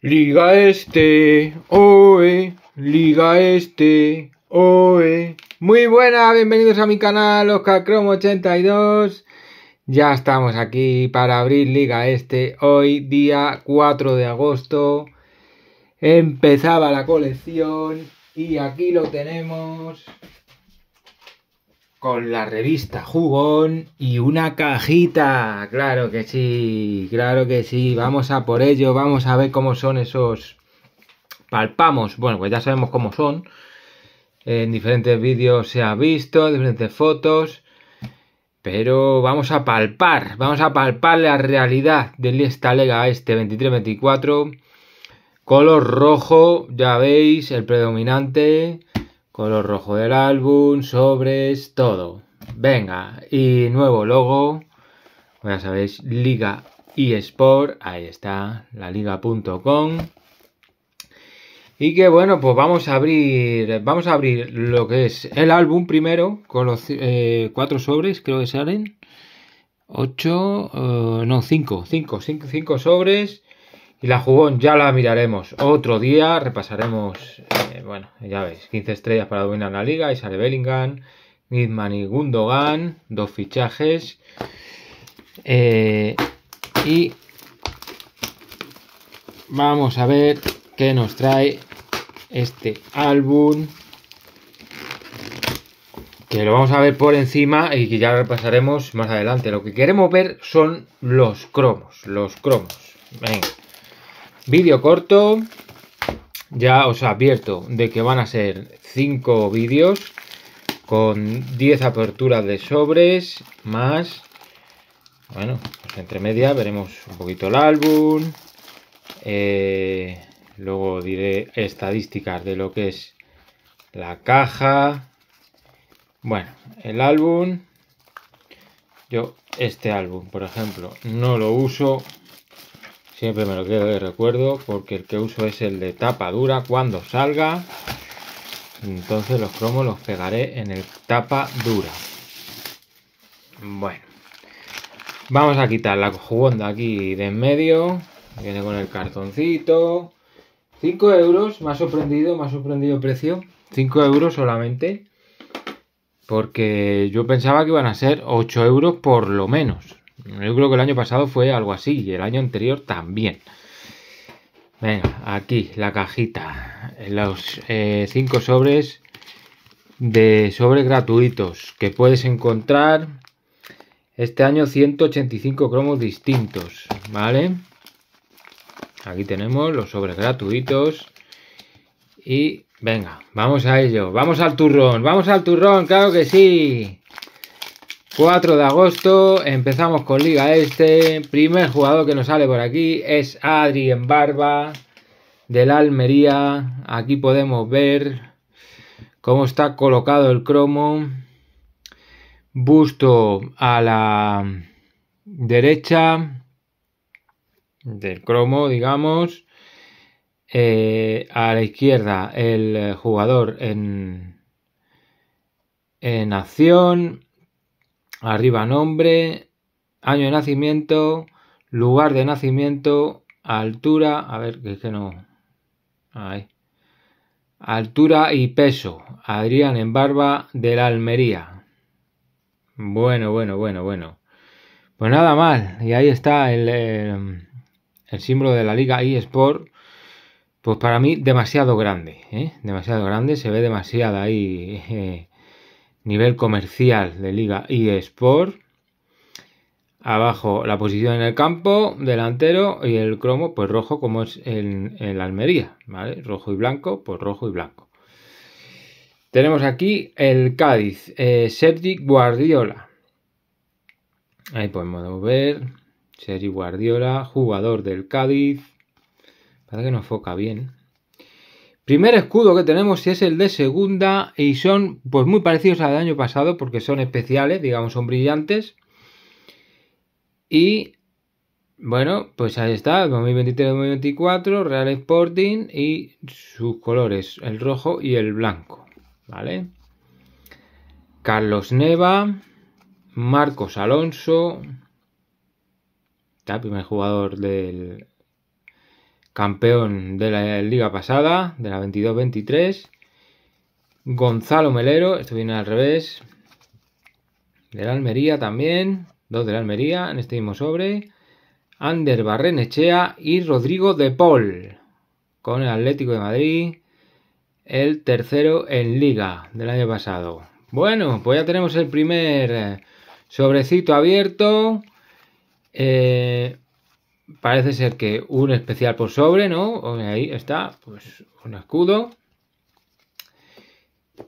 Liga Este, OE, Liga Este, OE. Muy buenas, bienvenidos a mi canal Oscar 82. Ya estamos aquí para abrir Liga Este. Hoy, día 4 de agosto, empezaba la colección y aquí lo tenemos con la revista Jugón y una cajita. Claro que sí, claro que sí. Vamos a por ello, vamos a ver cómo son esos... Palpamos, bueno, pues ya sabemos cómo son. En diferentes vídeos se ha visto, diferentes fotos. Pero vamos a palpar, vamos a palpar la realidad del esta Lega este 23-24. Color rojo, ya veis, el predominante Color rojo del álbum, sobres, todo. Venga, y nuevo logo. Ya sabéis, Liga eSport. Ahí está, Liga.com. Y que bueno, pues vamos a abrir. Vamos a abrir lo que es el álbum primero. Con los eh, cuatro sobres, creo que salen. ocho, eh, no, cinco, cinco, cinco sobres. Y la jugón ya la miraremos otro día, repasaremos, eh, bueno, ya veis, 15 estrellas para dominar la liga, Isabel Bellingham, Midman y Gundogan, dos fichajes. Eh, y vamos a ver qué nos trae este álbum. Que lo vamos a ver por encima y que ya repasaremos más adelante. Lo que queremos ver son los cromos, los cromos. Venga. Vídeo corto. Ya os advierto de que van a ser 5 vídeos con 10 aperturas de sobres más... Bueno, pues entre media veremos un poquito el álbum. Eh, luego diré estadísticas de lo que es la caja. Bueno, el álbum. Yo este álbum, por ejemplo, no lo uso Siempre me lo quedo de recuerdo porque el que uso es el de tapa dura cuando salga. Entonces los cromos los pegaré en el tapa dura. Bueno. Vamos a quitar la jugonda aquí de en medio. Viene con el cartoncito. 5 euros. más sorprendido, me ha sorprendido el precio. 5 euros solamente. Porque yo pensaba que iban a ser 8 euros por lo menos. Yo creo que el año pasado fue algo así y el año anterior también. Venga, aquí la cajita. Los eh, cinco sobres de sobres gratuitos que puedes encontrar este año 185 cromos distintos, ¿vale? Aquí tenemos los sobres gratuitos y venga, vamos a ello, vamos al turrón, vamos al turrón, claro que sí. 4 de agosto, empezamos con Liga Este. Primer jugador que nos sale por aquí es Adrien Barba del Almería. Aquí podemos ver cómo está colocado el cromo. Busto a la derecha del cromo, digamos. Eh, a la izquierda el jugador en, en acción arriba nombre, año de nacimiento, lugar de nacimiento, altura, a ver, que es que no. Ahí. Altura y peso. Adrián en barba de la Almería. Bueno, bueno, bueno, bueno. Pues nada mal. Y ahí está eh, el, símbolo de la liga eSport. Pues para mí demasiado grande. ¿eh? Demasiado grande. Se ve demasiado ahí. Eh, nivel comercial de Liga eSport. Abajo la posición en el campo, delantero y el cromo, pues rojo como es en, la Almería, ¿vale? Rojo y blanco, pues rojo y blanco. Tenemos aquí el Cádiz, eh, Sergi Guardiola. Ahí podemos ver, Sergi Guardiola, jugador del Cádiz. Parece que no foca bien. Primer escudo que tenemos es el de segunda y son pues muy parecidos al de año pasado porque son especiales, digamos, son brillantes. Y bueno, pues ahí está, 2023-2024, Real Sporting y sus colores, el rojo y el blanco, ¿vale? Carlos Neva, Marcos Alonso, está, primer jugador del, campeón de la liga pasada, de la 22-23. Gonzalo Melero, esto viene al revés. De la Almería también, dos de la Almería en este mismo sobre. Ander Barrenechea y Rodrigo de Paul con el Atlético de Madrid, el tercero en liga del año pasado. Bueno, pues ya tenemos el primer eh, sobrecito abierto. Eh, parece ser que un especial por sobre, ¿no? Ahí está, pues un escudo.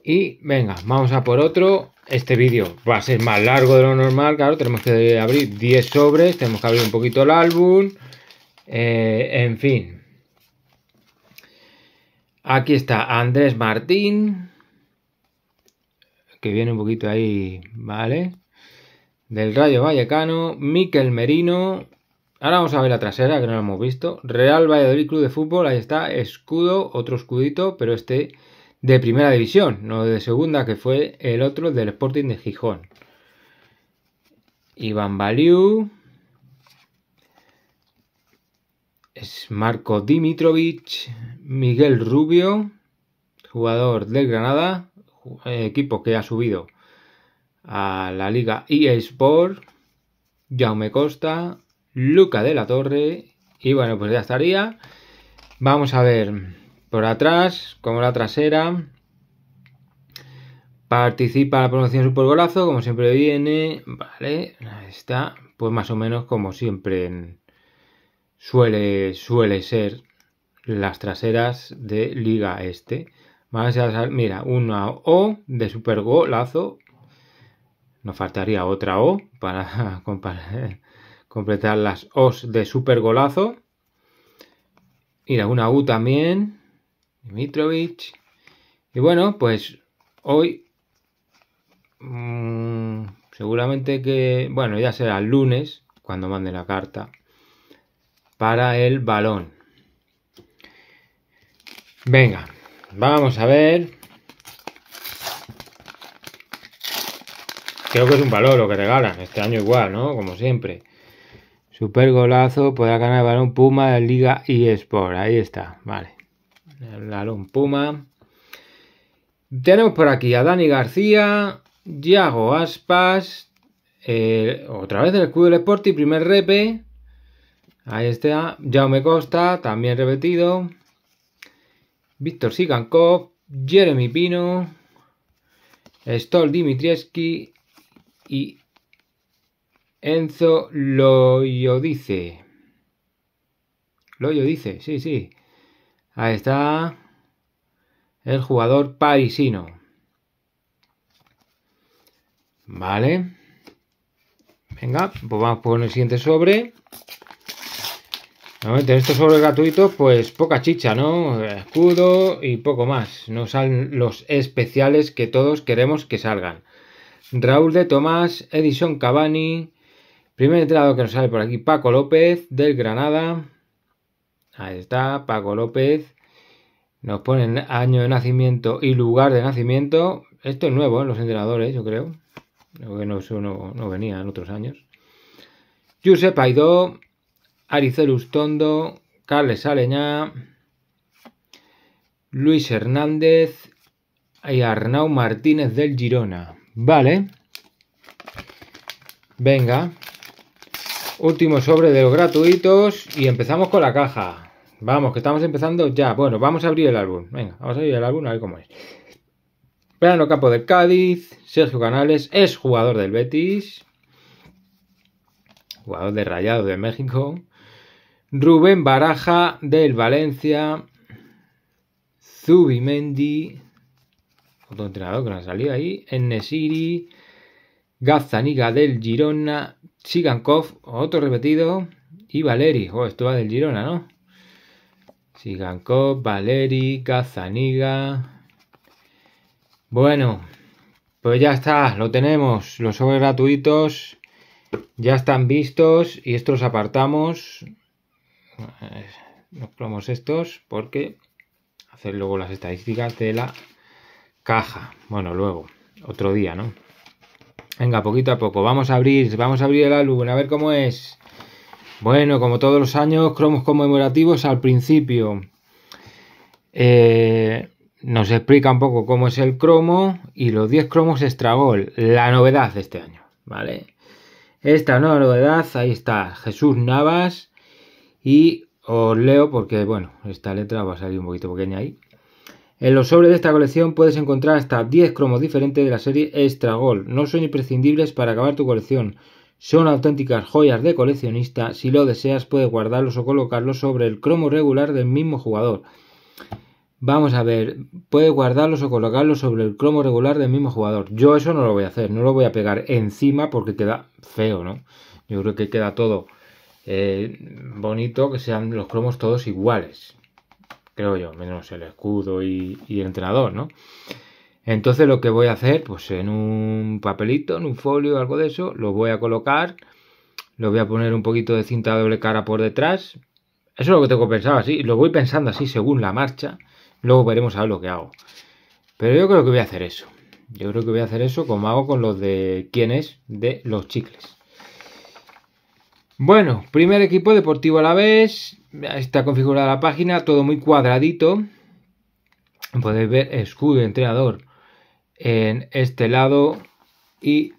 Y venga, vamos a por otro. Este vídeo va a ser más largo de lo normal, claro. Tenemos que abrir 10 sobres, tenemos que abrir un poquito el álbum. Eh, en fin. Aquí está Andrés Martín. Que viene un poquito ahí, ¿vale? Del Rayo Vallecano. Miquel Merino. Ahora vamos a ver la trasera, que no la hemos visto. Real Valladolid Club de Fútbol, ahí está, escudo, otro escudito, pero este de primera división, no de segunda, que fue el otro del Sporting de Gijón. Iván Baliu. Es Marco Dimitrovic. Miguel Rubio, jugador del Granada, eh, equipo que ha subido a la Liga eSport. Jaume Costa, Luca de la Torre. Y bueno, pues ya estaría. Vamos a ver por atrás, como la trasera. Participa la promoción Super Golazo, como siempre viene. Vale, ahí está. Pues más o menos como siempre suele, suele ser las traseras de Liga Este. Vamos a mira, una O de Super Golazo. Nos faltaría otra O para comparar completar las O's de super golazo. Y una U también. Dimitrovic. Y bueno, pues hoy mm, seguramente que, bueno, ya será el lunes cuando mande la carta para el balón. Venga, vamos a ver. Creo que es un valor lo que regalan, este año igual, ¿no? Como siempre. Super golazo, podrá ganar el balón Puma de Liga Sport. Ahí está, vale. El balón Puma. Tenemos por aquí a Dani García, Yago Aspas, otra vez del escudo del y primer repe. Ahí está, Jaume Costa, también repetido. Víctor Sigankov, Jeremy Pino, Stol Dimitrieski y Enzo dice yo dice sí, sí. Ahí está el jugador parisino. Vale. Venga, pues vamos poner el siguiente sobre. Normalmente estos sobres gratuitos, pues poca chicha, ¿no? Escudo y poco más. No salen los especiales que todos queremos que salgan. Raúl de Tomás, Edison Cavani, Primer entrenador que nos sale por aquí, Paco López, del Granada. Ahí está, Paco López. Nos ponen año de nacimiento y lugar de nacimiento. Esto es nuevo en ¿eh? los entrenadores, yo creo. lo no, no, venía en otros años. Josep Aidó, Aricelus Tondo, Carles Aleñá, Luis Hernández y Arnau Martínez del Girona. Vale. Venga, Último sobre de los gratuitos y empezamos con la caja. Vamos, que estamos empezando ya. Bueno, vamos a abrir el álbum. Venga, vamos a abrir el álbum a ver cómo es. Verano Campo del Cádiz, Sergio Canales es jugador del Betis, jugador de rayado de México, Rubén Baraja del Valencia, Zubimendi, otro entrenador que nos ha salido ahí, Enesiri, Gazzaniga del Girona, Sigankov, otro repetido. Y Valeri. o oh, esto va del Girona, ¿no? Sigankov, Valeri, Cazaniga. Bueno, pues ya está, lo tenemos. Los sobres gratuitos ya están vistos y estos los apartamos. Nos cromos estos porque hacer luego las estadísticas de la caja. Bueno, luego, otro día, ¿no? Venga, poquito a poco. Vamos a abrir, vamos a abrir el álbum, a ver cómo es. Bueno, como todos los años, cromos conmemorativos al principio. Eh, nos explica un poco cómo es el cromo y los 10 cromos Estragol. la novedad de este año, ¿vale? Esta nueva novedad, ahí está, Jesús Navas y os leo porque, bueno, esta letra va a salir un poquito pequeña ahí. En los sobres de esta colección puedes encontrar hasta 10 cromos diferentes de la serie Gold. No son imprescindibles para acabar tu colección. Son auténticas joyas de coleccionista. Si lo deseas puedes guardarlos o colocarlos sobre el cromo regular del mismo jugador. Vamos a ver, puedes guardarlos o colocarlos sobre el cromo regular del mismo jugador. Yo eso no lo voy a hacer, no lo voy a pegar encima porque queda feo, ¿no? Yo creo que queda todo eh, bonito, que sean los cromos todos iguales creo yo, menos el escudo y, el entrenador, ¿no? Entonces lo que voy a hacer, pues en un papelito, en un folio, algo de eso, lo voy a colocar, lo voy a poner un poquito de cinta doble cara por detrás, eso es lo que tengo pensado así, lo voy pensando así según la marcha, luego veremos a ver lo que hago. Pero yo creo que voy a hacer eso, yo creo que voy a hacer eso como hago con los de quienes de los chicles. Bueno, primer equipo Deportivo a la vez. Está configurada la página, todo muy cuadradito. Podéis ver escudo entrenador en este lado y,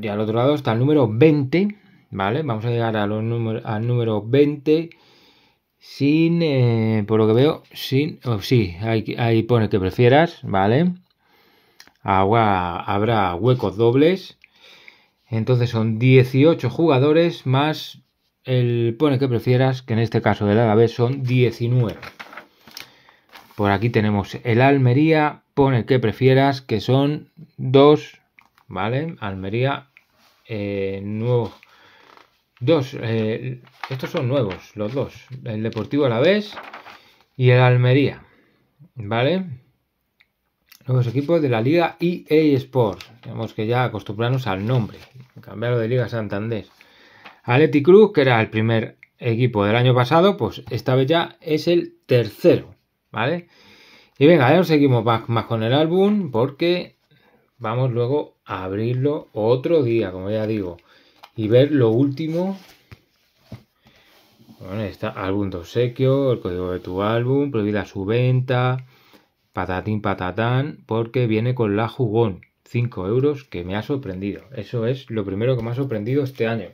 ya al otro lado está el número 20. ¿Vale? Vamos a llegar a los número, al número 20 sin, eh, por lo que veo, sin, oh, sí, ahí, pone que prefieras, ¿vale? habrá huecos dobles entonces son 18 jugadores más el pone que prefieras, que en este caso del Alavés son 19. Por aquí tenemos el Almería, pone que prefieras, que son dos, ¿vale? Almería, eh, nuevo. Dos, eh, estos son nuevos, los dos. El Deportivo Alavés y el Almería, ¿vale? nuevos equipos de la Liga EA Sports. Tenemos que ya acostumbrarnos al nombre, cambiarlo de Liga Santander. Aleti Cruz, que era el primer equipo del año pasado, pues esta vez ya es el tercero, ¿vale? Y venga, ya nos seguimos más, más con el álbum porque vamos luego a abrirlo otro día, como ya digo, y ver lo último. Bueno, está álbum de obsequio, el código de tu álbum, prohibida su venta, Patatín patatán, porque viene con la jugón. 5 euros que me ha sorprendido. Eso es lo primero que me ha sorprendido este año.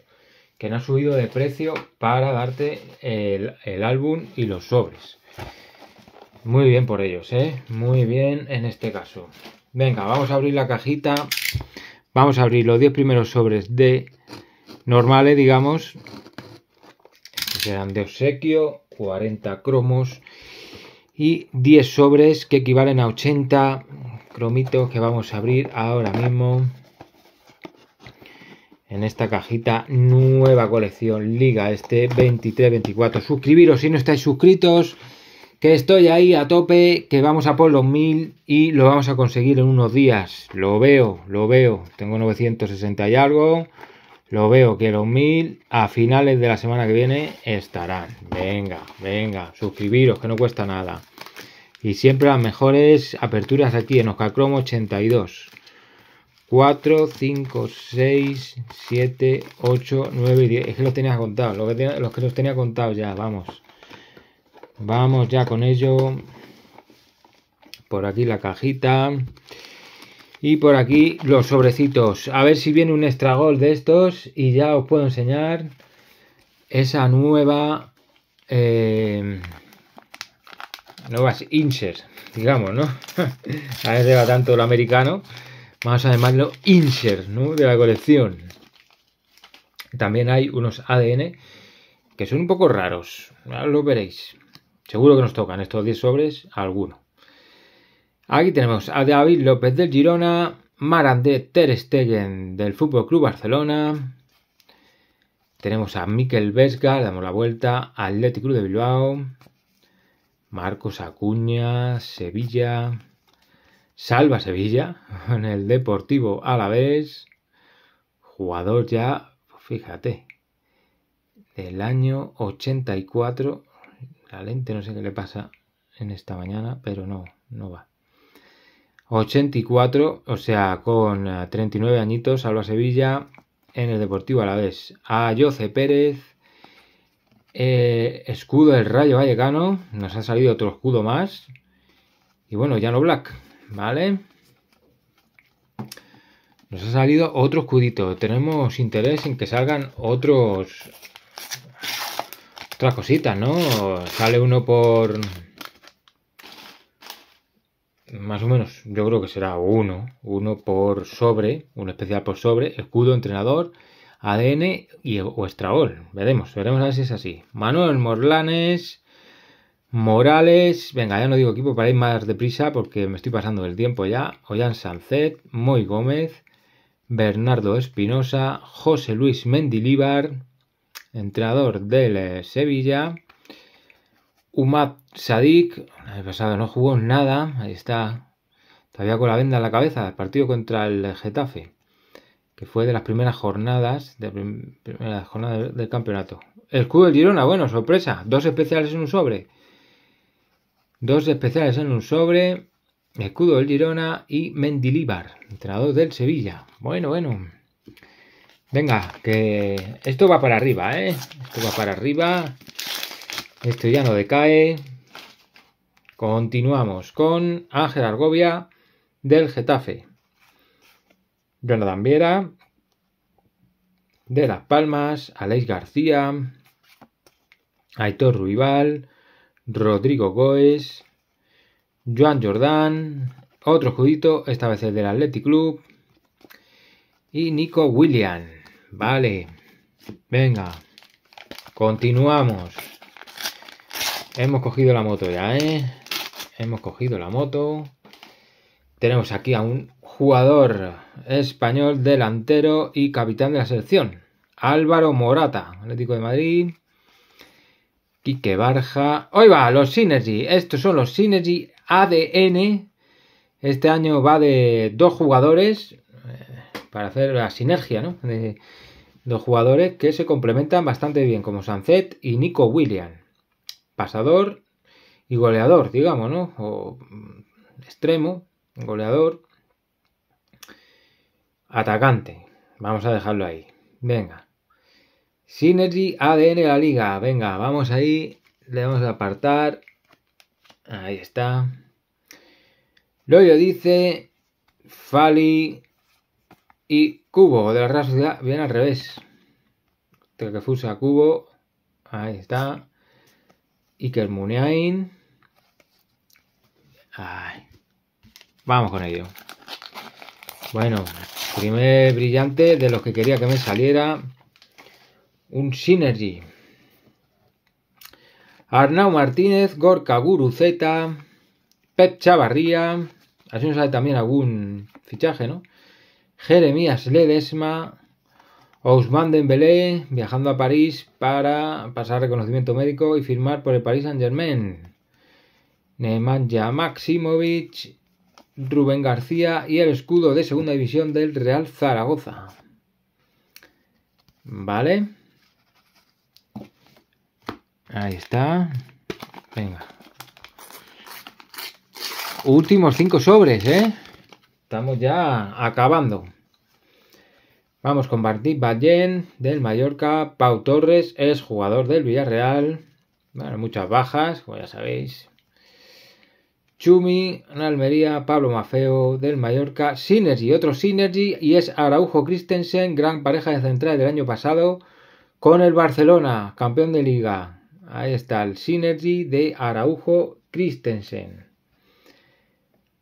Que no ha subido de precio para darte el, álbum y los sobres. Muy bien por ellos, ¿eh? Muy bien en este caso. Venga, vamos a abrir la cajita. Vamos a abrir los 10 primeros sobres de normales, digamos. Serán de obsequio, 40 cromos, y 10 sobres que equivalen a 80 cromitos que vamos a abrir ahora mismo en esta cajita nueva colección Liga este 23-24. Suscribiros si no estáis suscritos, que estoy ahí a tope, que vamos a por los 1000 y lo vamos a conseguir en unos días. Lo veo, lo veo. Tengo 960 y algo. Lo veo que los 1000 a finales de la semana que viene estarán. Venga, venga, suscribiros que no cuesta nada. Y siempre las mejores aperturas aquí en Chrome 82. 4, 5, 6, 7, 8, 9 y 10. Es que los tenía contados, los que, tenía, los que los tenía contados ya, vamos. Vamos ya con ello. Por aquí la cajita. Y por aquí los sobrecitos. A ver si viene un estragol de estos y ya os puedo enseñar esa nueva... Eh nuevas insert, digamos, ¿no? a veces va tanto lo americano, vamos a llamarlo insert, ¿no? De la colección. También hay unos ADN que son un poco raros, ahora lo veréis. Seguro que nos tocan estos 10 sobres alguno. Aquí tenemos a David López del Girona, Marandé Ter Stegen del Fútbol Club Barcelona. Tenemos a Miquel Vesga, damos la vuelta, Atlético Club de Bilbao, Marcos Acuña, Sevilla, salva Sevilla en el Deportivo a la vez jugador ya, pues fíjate, del año 84, la lente no sé qué le pasa en esta mañana, pero no, no va. 84, o sea, con 39 eh, añitos, salva Sevilla en el Deportivo a la vez A Jose Pérez, eh, escudo del Rayo Vallecano. Nos ha salido otro escudo más. Y bueno, ya no Black. ¿Vale? Nos ha salido otro escudito. Tenemos interés en que salgan otros... Otras cositas, ¿no? Sale uno por... Más o menos, yo creo que será uno. Uno por sobre, un especial por sobre. Escudo, entrenador ADN y, o Veremos, veremos a ver si es así. Manuel Morlanes, Morales, venga, ya no digo equipo para ir más deprisa porque me estoy pasando el tiempo ya. Ollán Sancet, Moy Gómez, Bernardo Espinosa, José Luis Mendilíbar, entrenador del eh, Sevilla. Umat Sadik, el pasado no jugó nada, ahí está, todavía con la venda en la cabeza, el partido contra el Getafe que fue de las primeras jornadas, de primera jornada del, campeonato. El escudo del Girona, bueno, sorpresa, dos especiales en un sobre. Dos especiales en un sobre. Escudo del Girona y Mendilibar, entrenador del Sevilla. Bueno, bueno. Venga, que esto va para arriba, ¿eh? Esto va para arriba. Esto ya no decae. Continuamos con Ángel Argovia del Getafe. Jonathan Viera, De Las Palmas, Aleix García, Aitor Ruibal, Rodrigo Goes, Joan Jordán, otro judito, esta vez el del Athletic Club, y Nico William. Vale, venga, continuamos. Hemos cogido la moto ya, ¿eh? Hemos cogido la moto. Tenemos aquí a un jugador español, delantero y capitán de la selección. Álvaro Morata, Atlético de Madrid. Quique Barja. Hoy va, los Synergy. Estos son los Synergy ADN. Este año va de dos jugadores eh, para hacer la sinergia, ¿no? De dos jugadores que se complementan bastante bien, como Sancet y Nico William. Pasador y goleador, digamos, ¿no? O mm, extremo, goleador. Atacante. Vamos a dejarlo ahí. Venga. Synergy ADN la liga. Venga, vamos ahí. Le vamos a apartar. Ahí está. Loyo dice. Fali y Cubo de la Real Sociedad. Bien al revés. a Cubo. Ahí está. Iker Muniain. Vamos con ello. Bueno, primer brillante de los que quería que me saliera. Un Synergy. Arnau Martínez, Gorka Guruzeta, Pep Chavarría. Así nos sale también algún fichaje, ¿no? Jeremías Ledesma, Ousmane Dembélé, viajando a París para pasar reconocimiento médico y firmar por el Paris Saint-Germain. Nemanja Maximovic, Rubén García y el escudo de segunda división del Real Zaragoza. Vale. Ahí está. Venga. Últimos cinco sobres, ¿eh? Estamos ya acabando. Vamos con Martín Ballén del Mallorca. Pau Torres es jugador del Villarreal. Bueno, muchas bajas, como ya sabéis. Chumi, Almería, Pablo Mafeo, del Mallorca, Synergy, otro Synergy, y es Araujo Christensen, gran pareja de central del año pasado, con el Barcelona, campeón de liga. Ahí está el Synergy de Araujo Christensen.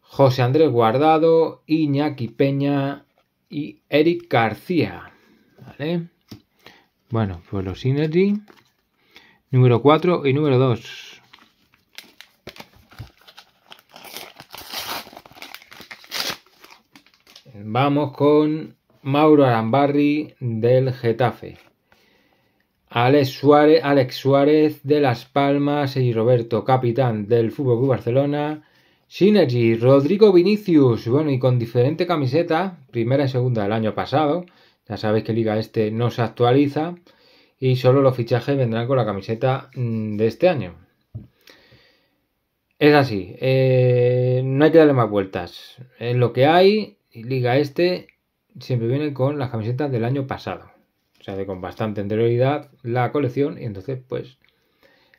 José Andrés Guardado, Iñaki Peña y Eric García. Bueno, pues los Synergy. Número 4 y número 2. Vamos con Mauro Arambarri del Getafe. Alex Suárez, Alex Suárez de Las Palmas y Roberto, capitán del Fútbol Barcelona. Synergy, Rodrigo Vinicius, bueno, y con diferente camiseta, primera y segunda del año pasado. Ya sabéis que Liga Este no se actualiza y solo los fichajes vendrán con la camiseta mm, de este año. Es así, eh, no hay que darle más vueltas. En lo que hay Liga Este siempre viene con las camisetas del año pasado. O sea, de con bastante anterioridad la colección. Y entonces, pues,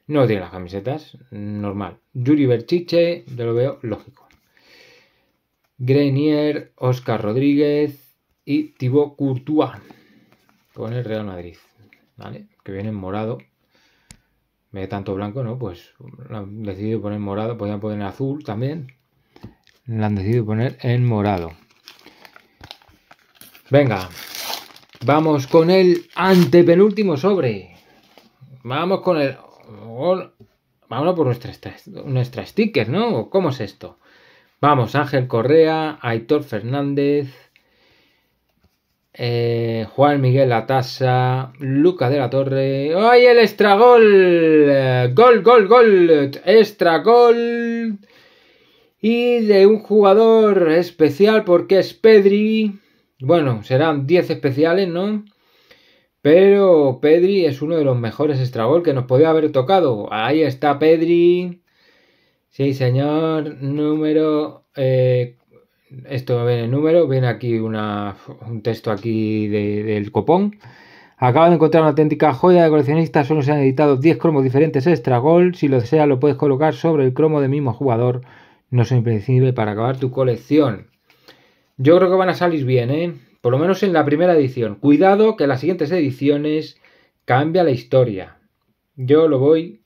no tiene las camisetas. Normal. Yuri Berchiche, yo lo veo lógico. Grenier, Oscar Rodríguez y Thibaut Courtois con el Real Madrid. ¿Vale? Que viene en morado. Me tanto blanco, ¿no? Pues lo han decidido poner morado. Podrían poner azul también. La han decidido poner en morado. Venga, vamos con el antepenúltimo sobre. Vamos con el... Vámonos por nuestra sticker, ¿no? ¿Cómo es esto? Vamos, Ángel Correa, Aitor Fernández, eh, Juan Miguel Atasa, Luca de la Torre. ¡Ay, el extragol! ¡Gol, gol, gol! ¡Extragol! Y de un jugador especial porque es Pedri. Bueno, serán 10 especiales, ¿no? Pero Pedri es uno de los mejores extragol que nos podía haber tocado. Ahí está Pedri. Sí, señor. Número. Eh, esto viene el número. Viene aquí un texto aquí del copón. acaba de encontrar una auténtica joya de coleccionista. Solo se han editado 10 cromos diferentes extragol. Si lo deseas, lo puedes colocar sobre el cromo del mismo jugador. No es imprescindible para acabar tu colección. Yo creo que van a salir bien, ¿eh? Por lo menos en la primera edición. Cuidado que en las siguientes ediciones cambia la historia. Yo lo voy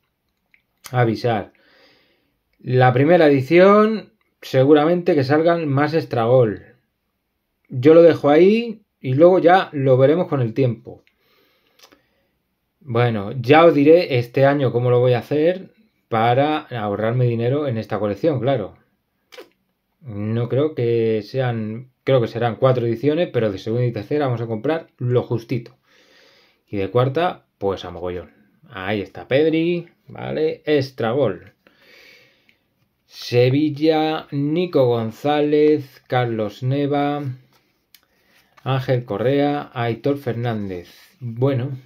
a avisar. La primera edición seguramente que salgan más estragol. Yo lo dejo ahí y luego ya lo veremos con el tiempo. Bueno, ya os diré este año cómo lo voy a hacer para ahorrarme dinero en esta colección, claro. No creo que sean, creo que serán cuatro ediciones, pero de segunda y tercera vamos a comprar lo justito. Y de cuarta, pues a mogollón. Ahí está Pedri, ¿vale? Estragol. Sevilla, Nico González, Carlos Neva, Ángel Correa, Aitor Fernández. Bueno,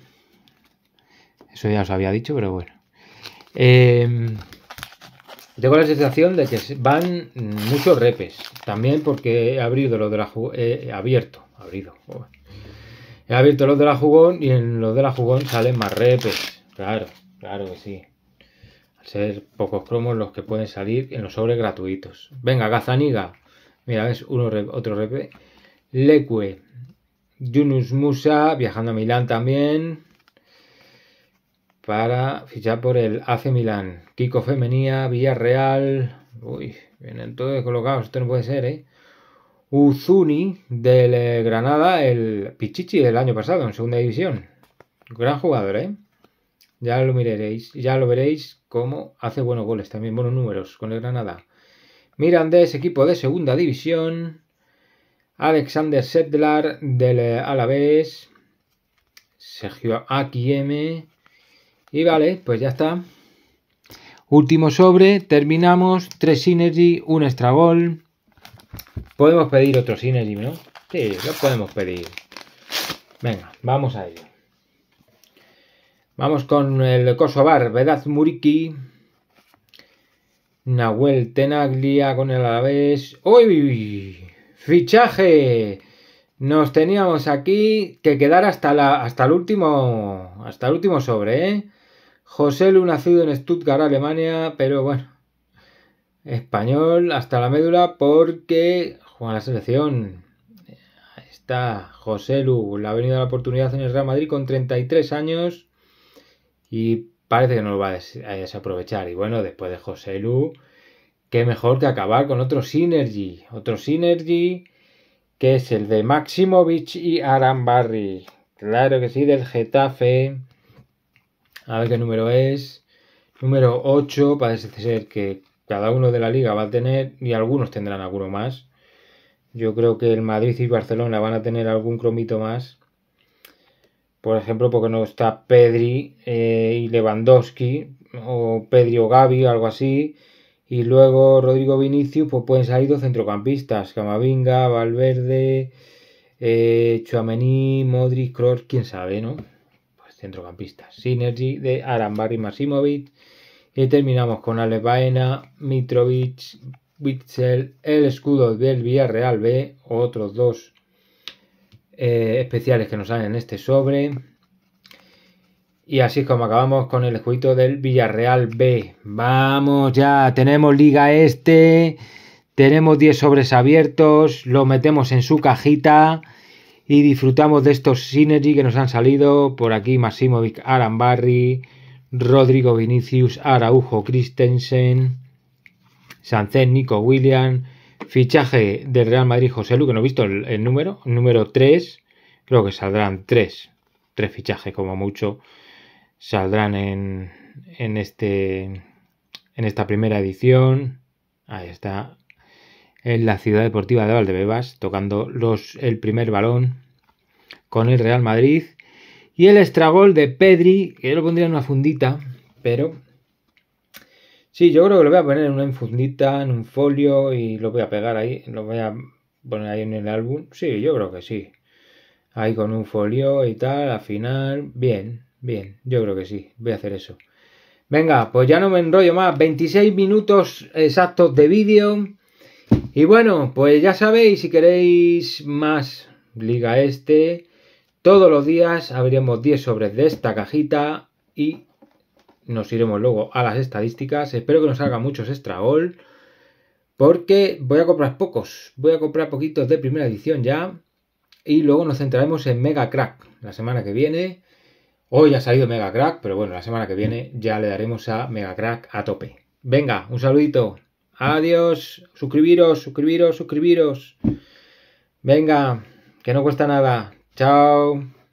eso ya os había dicho, pero bueno. Eh, tengo la sensación de que van muchos repes, también porque he abierto los de la abierto, eh, He abierto los de la jugón y en los de la jugón salen más repes. Claro, claro que sí. Al ser pocos cromos los que pueden salir en los sobres gratuitos. Venga, Gazaniga. Mira, es uno otro repe. Leque. Yunus Musa, viajando a Milán también para fichar por el AC Milán. Kiko Femenía, Villarreal. Uy, vienen todos colocados, esto no puede ser, ¿eh? Uzuni del eh, Granada, el Pichichi del año pasado en segunda división. Gran jugador, ¿eh? Ya lo miraréis, ya lo veréis cómo hace buenos goles también, buenos números con el Granada. Mirandés, equipo de segunda división. Alexander Sedlar del eh, Alavés. Sergio Aquiem. Y vale, pues ya está. Último sobre, terminamos. Tres Synergy, un extra Podemos pedir otro Synergy, ¿no? Sí, lo podemos pedir. Venga, vamos a ello. Vamos con el Kosovar, Vedaz Muriki. Nahuel Tenaglia con el Alavés. ¡Uy! ¡Fichaje! Nos teníamos aquí que quedar hasta, la, hasta, el último, hasta el último sobre, ¿eh? José Lu, nacido en Stuttgart, Alemania, pero bueno, español hasta la médula porque juega la selección. Ahí está José Lu, le ha venido la oportunidad en el Real Madrid con 33 años y parece que no lo va a desaprovechar. Y bueno, después de José Lu, qué mejor que acabar con otro Synergy, otro Synergy que es el de Maximovic y Barry. Claro que sí, del Getafe. A ver qué número es. Número 8 parece ser que cada uno de la liga va a tener y algunos tendrán alguno más. Yo creo que el Madrid y Barcelona van a tener algún cromito más. Por ejemplo, porque no está Pedri eh, y Lewandowski, o Pedri o Gavi, algo así. Y luego Rodrigo Vinicius, pues pueden salir dos centrocampistas: Camavinga, Valverde, eh, Chuamení, Modric, Kroos, quién sabe, ¿no? centrocampistas. Synergy de Arambarri Maximovic. Y terminamos con alebaina, Baena, Mitrovic, Witzel, el escudo del Villarreal B, otros dos eh, especiales que nos dan en este sobre. Y así es como acabamos con el escudito del Villarreal B. Vamos ya, tenemos Liga Este, tenemos 10 sobres abiertos, lo metemos en su cajita y disfrutamos de estos synergy que nos han salido por aquí Maximovic Barry, Rodrigo Vinicius, Araujo Christensen, Sancen Nico William, fichaje del Real Madrid José Lu, que no he visto el, número, número 3, creo que saldrán 3, 3 fichajes como mucho saldrán en, en este en esta primera edición. Ahí está en la ciudad deportiva de Valdebebas, tocando los, el primer balón con el Real Madrid. Y el estragol de Pedri, que yo lo pondría en una fundita, pero... Sí, yo creo que lo voy a poner en una fundita, en un folio y lo voy a pegar ahí, lo voy a poner ahí en el álbum. Sí, yo creo que sí. Ahí con un folio y tal, al final, bien, bien, yo creo que sí, voy a hacer eso. Venga, pues ya no me enrollo más, 26 minutos exactos de vídeo. Y bueno, pues ya sabéis, si queréis más Liga Este, todos los días abriremos 10 sobres de esta cajita y nos iremos luego a las estadísticas. Espero que nos haga muchos extra Porque voy a comprar pocos. Voy a comprar poquitos de primera edición ya. Y luego nos centraremos en Mega Crack la semana que viene. Hoy ha salido Mega Crack, pero bueno, la semana que viene ya le daremos a Mega Crack a tope. Venga, un saludito. Adiós. Suscribiros, suscribiros, suscribiros. Venga, que no cuesta nada. Chao.